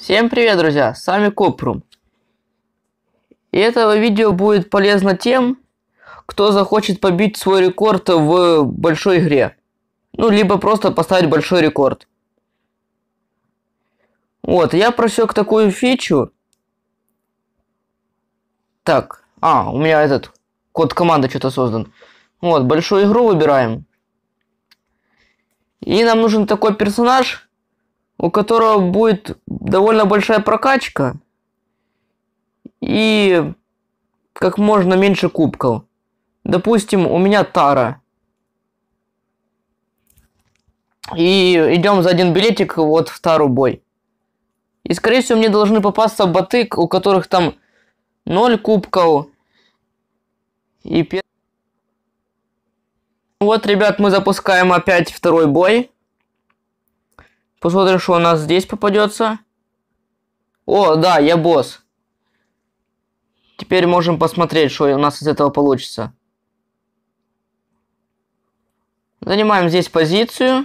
Всем привет, друзья! С вами Копрум. И это видео будет полезно тем, кто захочет побить свой рекорд в большой игре. Ну, либо просто поставить большой рекорд. Вот, я просек такую фичу. Так, а, у меня этот код команды что-то создан. Вот, большую игру выбираем. И нам нужен такой персонаж, у которого будет довольно большая прокачка и как можно меньше кубков. Допустим, у меня Тара. И идем за один билетик вот в Тару бой. И, скорее всего, мне должны попасться боты, у которых там 0 кубков. И пер... Вот, ребят, мы запускаем опять второй бой. Посмотрим, что у нас здесь попадется. О, да, я босс. Теперь можем посмотреть, что у нас из этого получится. Занимаем здесь позицию.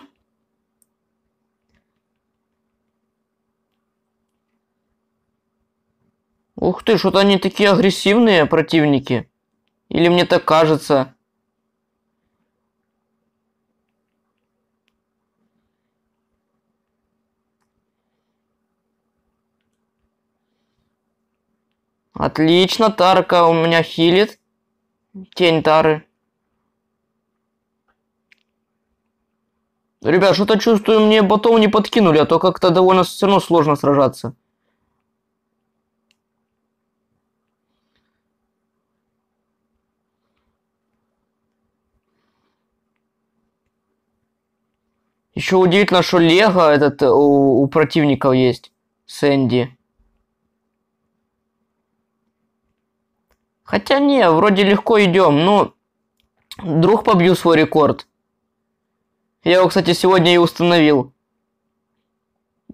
Ух ты, что-то они такие агрессивные противники. Или мне так кажется. Отлично, Тарка у меня хилит. Тень Тары. Ребят, что-то чувствую, мне ботов не подкинули, а то как-то довольно все равно сложно сражаться. Еще удивительно, что Лего этот э, у, у противников есть. Сэнди. Хотя не, вроде легко идем, но... Вдруг побью свой рекорд. Я его, кстати, сегодня и установил.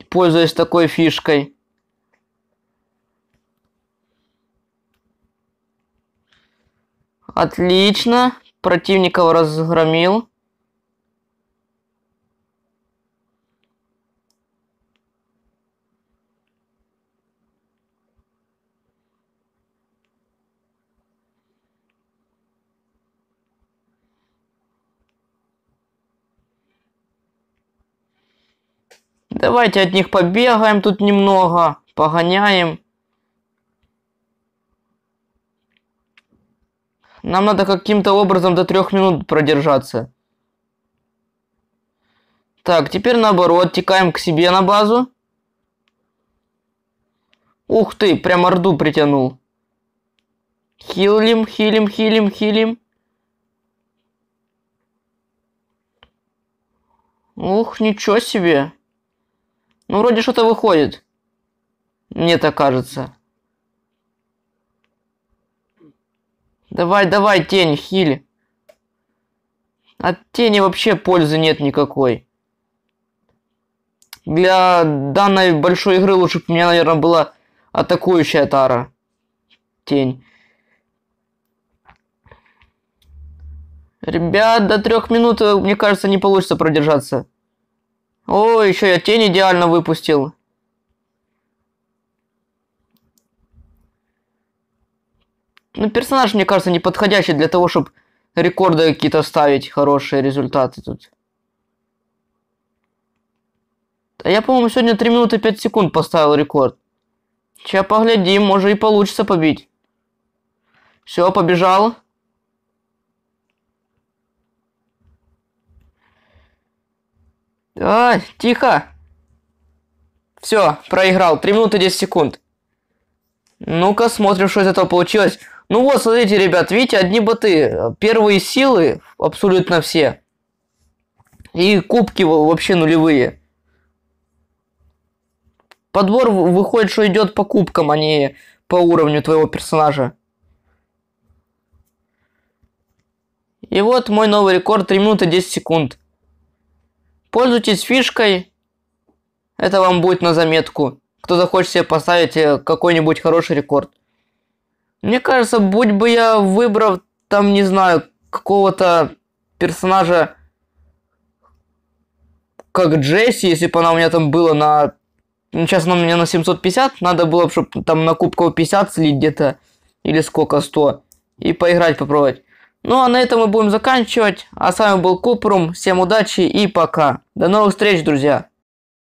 Пользуясь такой фишкой. Отлично. Противников разгромил. Давайте от них побегаем тут немного, погоняем. Нам надо каким-то образом до трех минут продержаться. Так, теперь наоборот, текаем к себе на базу. Ух ты, прям орду притянул. Хилим, хилим, хилим, хилим. Ух, ничего себе. Ну, вроде что-то выходит. Мне так кажется. Давай, давай, тень, хиль. От тени вообще пользы нет никакой. Для данной большой игры лучше бы у меня, наверное, была атакующая тара. Тень. Ребят, до трех минут, э, мне кажется, не получится продержаться. О, еще я тень идеально выпустил. Ну, персонаж, мне кажется, не подходящий для того, чтобы рекорды какие-то ставить, хорошие результаты тут. А я, по-моему, сегодня 3 минуты 5 секунд поставил рекорд. Сейчас поглядим, может и получится побить. Все, побежал. А, тихо! Все, проиграл. 3 минуты 10 секунд. Ну-ка, смотрим, что из этого получилось. Ну вот, смотрите, ребят, видите, одни боты. Первые силы абсолютно все. И кубки вообще нулевые. Подбор выходит, что идет по кубкам, а не по уровню твоего персонажа. И вот мой новый рекорд 3 минуты 10 секунд. Пользуйтесь фишкой. Это вам будет на заметку. Кто захочет себе поставить э, какой-нибудь хороший рекорд. Мне кажется, будь бы я выбрал там, не знаю, какого-то персонажа, как Джесси, если бы она у меня там была на... Ну, сейчас она у меня на 750, надо было, бы чтобы там на кубков 50 слить где-то, или сколько, 100, и поиграть попробовать. Ну а на этом мы будем заканчивать. А с вами был Купрум. Всем удачи и пока. До новых встреч, друзья.